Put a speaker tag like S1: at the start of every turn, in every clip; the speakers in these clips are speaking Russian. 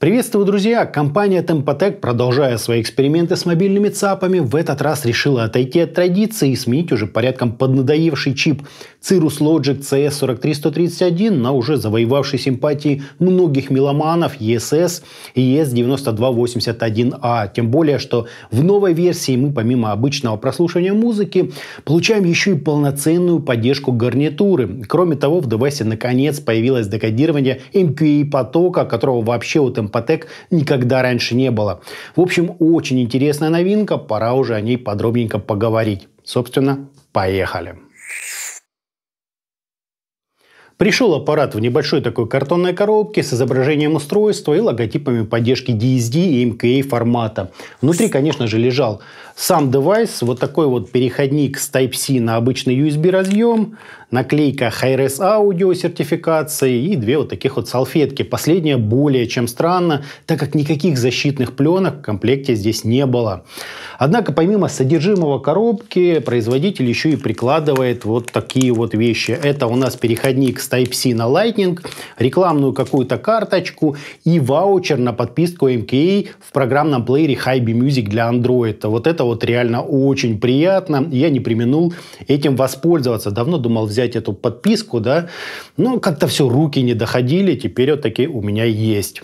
S1: Приветствую, друзья! Компания Tempotec, продолжая свои эксперименты с мобильными ЦАПами, в этот раз решила отойти от традиции и сменить уже порядком поднадоевший чип Cirrus Logic CS43131 на уже завоевавший симпатии многих меломанов ESS и ES9281A. А. Тем более, что в новой версии мы помимо обычного прослушивания музыки получаем еще и полноценную поддержку гарнитуры. Кроме того, в девайсе наконец появилось декодирование MQA потока, которого вообще у Tempotec Patec никогда раньше не было. В общем, очень интересная новинка, пора уже о ней подробненько поговорить. Собственно, поехали. Пришел аппарат в небольшой такой картонной коробке с изображением устройства и логотипами поддержки DSD и MKA формата. Внутри, конечно же, лежал сам девайс, вот такой вот переходник с Type-C на обычный USB разъем, наклейка Hi-Res Audio сертификации и две вот таких вот салфетки. Последняя более чем странно, так как никаких защитных пленок в комплекте здесь не было. Однако помимо содержимого коробки, производитель еще и прикладывает вот такие вот вещи. Это у нас переходник с Type-C на Lightning, рекламную какую-то карточку и ваучер на подписку MKA в программном плеере Hybe Music для Android. Вот это вот реально очень приятно. Я не применул этим воспользоваться. Давно думал взять взять эту подписку, да. Но ну, как-то все руки не доходили, теперь вот такие у меня есть.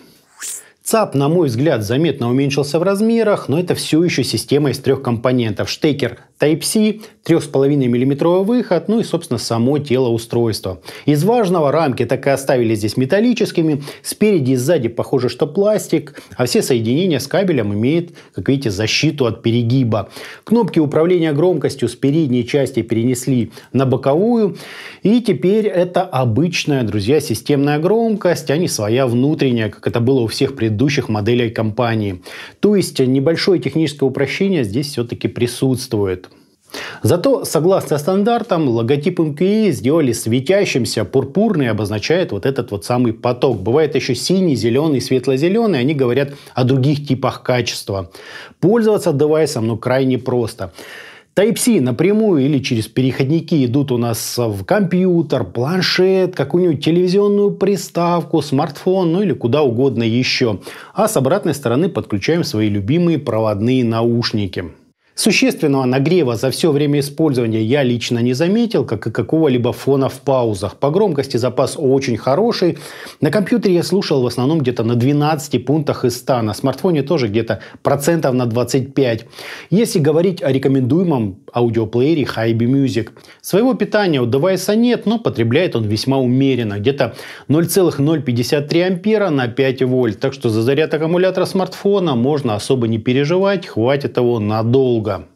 S1: ЦАП, на мой взгляд, заметно уменьшился в размерах, но это все еще система из трех компонентов. Штекер Type-C, 3,5 мм выход, ну и, собственно, само тело устройства. Из важного рамки так и оставили здесь металлическими, спереди и сзади похоже, что пластик, а все соединения с кабелем имеют, как видите, защиту от перегиба. Кнопки управления громкостью с передней части перенесли на боковую, и теперь это обычная, друзья, системная громкость, а не своя внутренняя, как это было у всех предыдущих моделей компании. То есть небольшое техническое упрощение здесь все-таки присутствует. Зато, согласно стандартам, логотип МКИ сделали светящимся, пурпурный обозначает вот этот вот самый поток. Бывает еще синий, зеленый, светло-зеленый, они говорят о других типах качества. Пользоваться девайсом, ну, крайне просто. Type-C напрямую или через переходники идут у нас в компьютер, планшет, какую-нибудь телевизионную приставку, смартфон, ну или куда угодно еще. А с обратной стороны подключаем свои любимые проводные наушники. Существенного нагрева за все время использования я лично не заметил, как и какого-либо фона в паузах. По громкости запас очень хороший. На компьютере я слушал в основном где-то на 12 пунктах из 100. На смартфоне тоже где-то процентов на 25. Если говорить о рекомендуемом аудиоплеере Hybe Music. Своего питания у девайса нет, но потребляет он весьма умеренно. Где-то 0,053 ампера на 5 вольт. Так что за заряд аккумулятора смартфона можно особо не переживать. Хватит его надолго друга.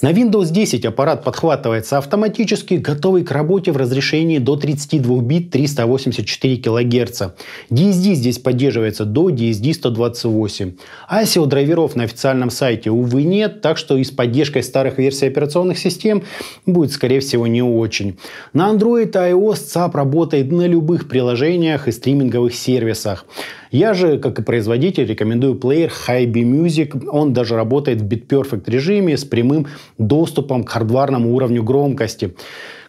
S1: На Windows 10 аппарат подхватывается автоматически, готовый к работе в разрешении до 32 бит 384 кГц. DSD здесь поддерживается до DSD 128. ASIO драйверов на официальном сайте, увы, нет, так что и с поддержкой старых версий операционных систем будет, скорее всего, не очень. На Android и iOS ЦАП работает на любых приложениях и стриминговых сервисах. Я же, как и производитель, рекомендую плеер Hybe Music. Он даже работает в BitPerfect режиме с прямым доступом к хардварному уровню громкости,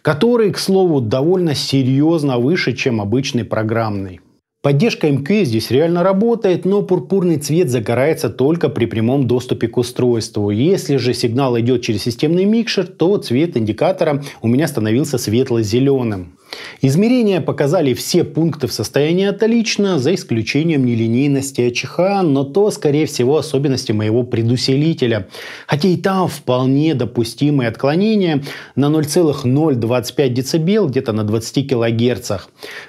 S1: который, к слову, довольно серьезно выше, чем обычный программный. Поддержка МК здесь реально работает, но пурпурный цвет загорается только при прямом доступе к устройству. Если же сигнал идет через системный микшер, то цвет индикатора у меня становился светло-зеленым. Измерения показали все пункты в состоянии отлично, за исключением нелинейности АЧХ, но то, скорее всего, особенности моего предусилителя. Хотя и там вполне допустимые отклонения на 0,025 дБ, где-то на 20 кГц.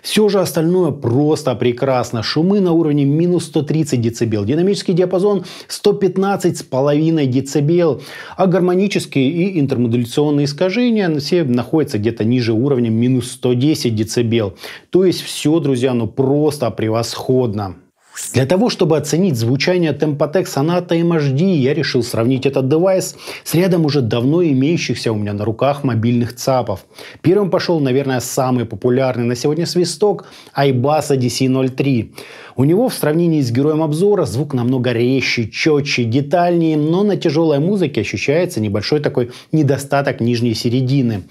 S1: Все же остальное просто прекрасно. Шумы на уровне минус 130 дБ, динамический диапазон 115,5 дБ, а гармонические и интермодуляционные искажения все находятся где-то ниже уровня минус 100 110 дБ. То есть все, друзья, ну просто превосходно. Для того, чтобы оценить звучание Tempotec Sonata MHD, я решил сравнить этот девайс с рядом уже давно имеющихся у меня на руках мобильных ЦАПов. Первым пошел, наверное, самый популярный на сегодня свисток iBass DC03. У него в сравнении с героем обзора звук намного резче, четче, детальнее, но на тяжелой музыке ощущается небольшой такой недостаток нижней середины.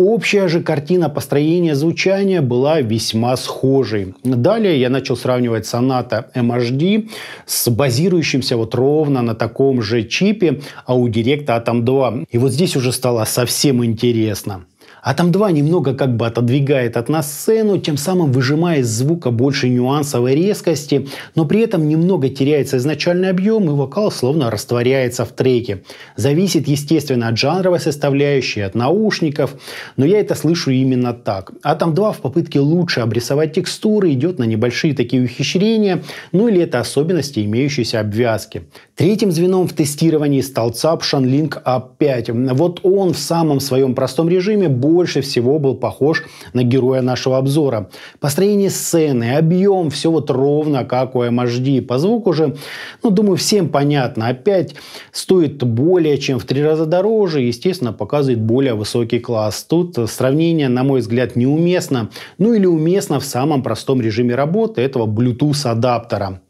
S1: Общая же картина построения звучания была весьма схожей. Далее я начал сравнивать соната MHD с базирующимся вот ровно на таком же чипе Audirect Atom 2. И вот здесь уже стало совсем интересно. А там два немного как бы отодвигает от нас сцену, тем самым выжимая из звука больше нюансов и резкости, но при этом немного теряется изначальный объем и вокал словно растворяется в треке. Зависит, естественно, от жанровой составляющей, от наушников, но я это слышу именно так. А там два в попытке лучше обрисовать текстуры идет на небольшие такие ухищрения, ну или это особенности имеющейся обвязки. Третьим звеном в тестировании стал ЦАП Shanling A5. Вот он в самом своем простом режиме больше всего был похож на героя нашего обзора. Построение сцены, объем, все вот ровно как у MHD. По звуку же, ну, думаю, всем понятно. Опять стоит более чем в три раза дороже, естественно, показывает более высокий класс. Тут сравнение, на мой взгляд, неуместно. Ну или уместно в самом простом режиме работы этого Bluetooth адаптера.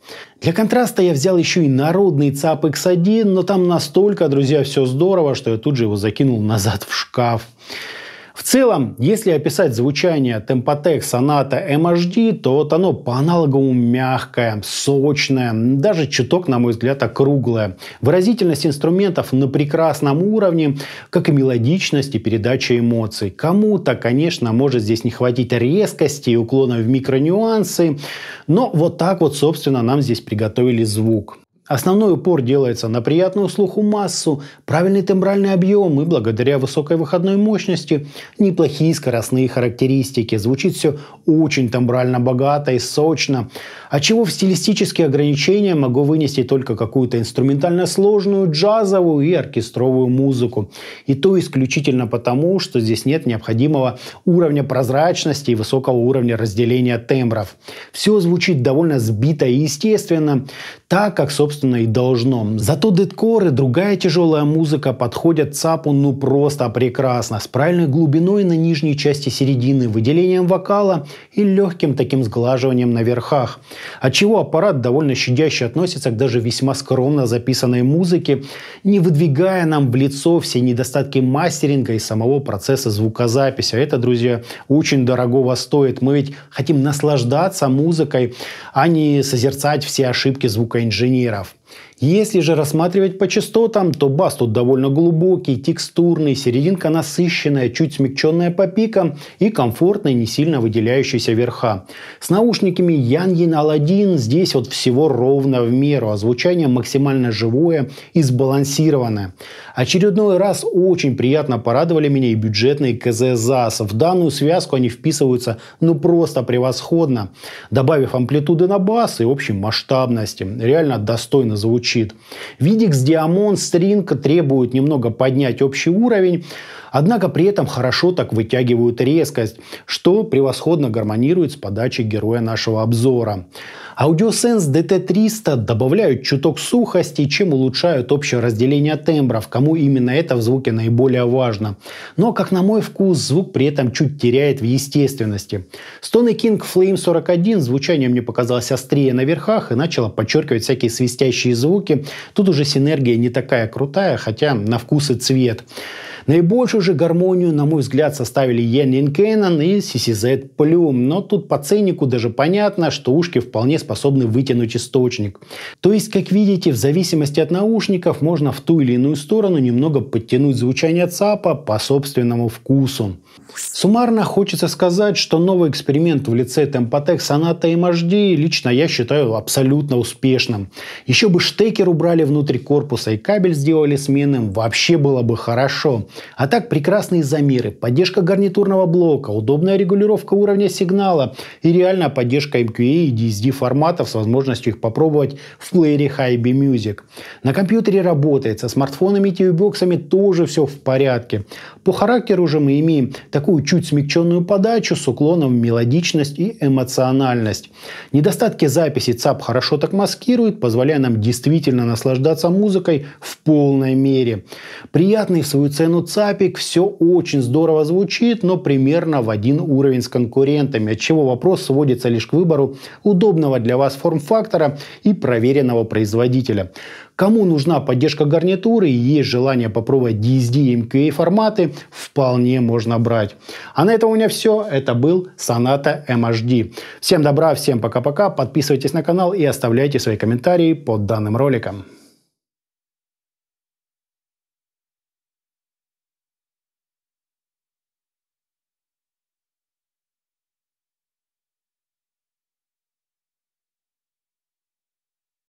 S1: Для контраста я взял еще и народный ЦАП X1, но там настолько, друзья, все здорово, что я тут же его закинул назад в шкаф. В целом, если описать звучание темпотек соната MHD, то вот оно по аналогу мягкое, сочное, даже чуток, на мой взгляд, округлое. Выразительность инструментов на прекрасном уровне, как и мелодичность и передача эмоций. Кому-то, конечно, может здесь не хватить резкости и уклона в микронюансы, но вот так вот, собственно, нам здесь приготовили звук. Основной упор делается на приятную слуху массу, правильный тембральный объем и благодаря высокой выходной мощности неплохие скоростные характеристики. Звучит все очень тембрально богато и сочно. А чего в стилистические ограничения могу вынести только какую-то инструментально сложную, джазовую и оркестровую музыку. И то исключительно потому, что здесь нет необходимого уровня прозрачности и высокого уровня разделения тембров. Все звучит довольно сбито и естественно, так как, собственно, собственно, и должно. Зато дедкор и другая тяжелая музыка подходят ЦАПу ну просто прекрасно. С правильной глубиной на нижней части середины, выделением вокала и легким таким сглаживанием на верхах. Отчего аппарат довольно щадяще относится к даже весьма скромно записанной музыке, не выдвигая нам в лицо все недостатки мастеринга и самого процесса звукозаписи. А Это, друзья, очень дорогого стоит. Мы ведь хотим наслаждаться музыкой, а не созерцать все ошибки звукоинженеров. stuff. Если же рассматривать по частотам, то бас тут довольно глубокий, текстурный, серединка насыщенная, чуть смягченная по пикам и комфортный, не сильно выделяющийся верха. С наушниками Yanyin Aladdin здесь вот всего ровно в меру, а звучание максимально живое и сбалансированное. Очередной раз очень приятно порадовали меня и бюджетные КЗ ЗАС. В данную связку они вписываются ну просто превосходно, добавив амплитуды на бас и общей масштабности. Реально достойно звучит. Видикс Диамон Стринг требует немного поднять общий уровень, однако при этом хорошо так вытягивают резкость, что превосходно гармонирует с подачей героя нашего обзора. Аудиосенс DT300 добавляют чуток сухости, чем улучшают общее разделение тембров, кому именно это в звуке наиболее важно. Но, ну а как на мой вкус, звук при этом чуть теряет в естественности. Stone King Flame 41 звучание мне показалось острее на верхах и начало подчеркивать всякие свистящие соответствующие звуки. Тут уже синергия не такая крутая, хотя на вкус и цвет. Наибольшую же гармонию, на мой взгляд, составили Янин Кэнон и CCZ Plume, но тут по ценнику даже понятно, что ушки вполне способны вытянуть источник. То есть, как видите, в зависимости от наушников можно в ту или иную сторону немного подтянуть звучание ЦАПа по собственному вкусу. Суммарно хочется сказать, что новый эксперимент в лице Темпотек Соната MHD эм лично я считаю абсолютно успешным. Еще бы штекер убрали внутрь корпуса и кабель сделали сменным, вообще было бы хорошо. А так прекрасные замеры, поддержка гарнитурного блока, удобная регулировка уровня сигнала и реальная поддержка MQA эм и DSD форматов с возможностью их попробовать в плеере Hybe Music. На компьютере работает, со смартфонами и TV-боксами тоже все в порядке. По характеру же мы имеем такую чуть смягченную подачу с уклоном в мелодичность и эмоциональность. Недостатки записи ЦАП хорошо так маскирует, позволяя нам действительно наслаждаться музыкой в полной мере. Приятный в свою цену ЦАПик, все очень здорово звучит, но примерно в один уровень с конкурентами, от чего вопрос сводится лишь к выбору удобного для вас форм-фактора и проверенного производителя. Кому нужна поддержка гарнитуры и есть желание попробовать DSD и MKA форматы, вполне можно брать. А на этом у меня все. Это был Соната MHD. Всем добра, всем пока-пока. Подписывайтесь на канал и оставляйте свои комментарии под данным роликом.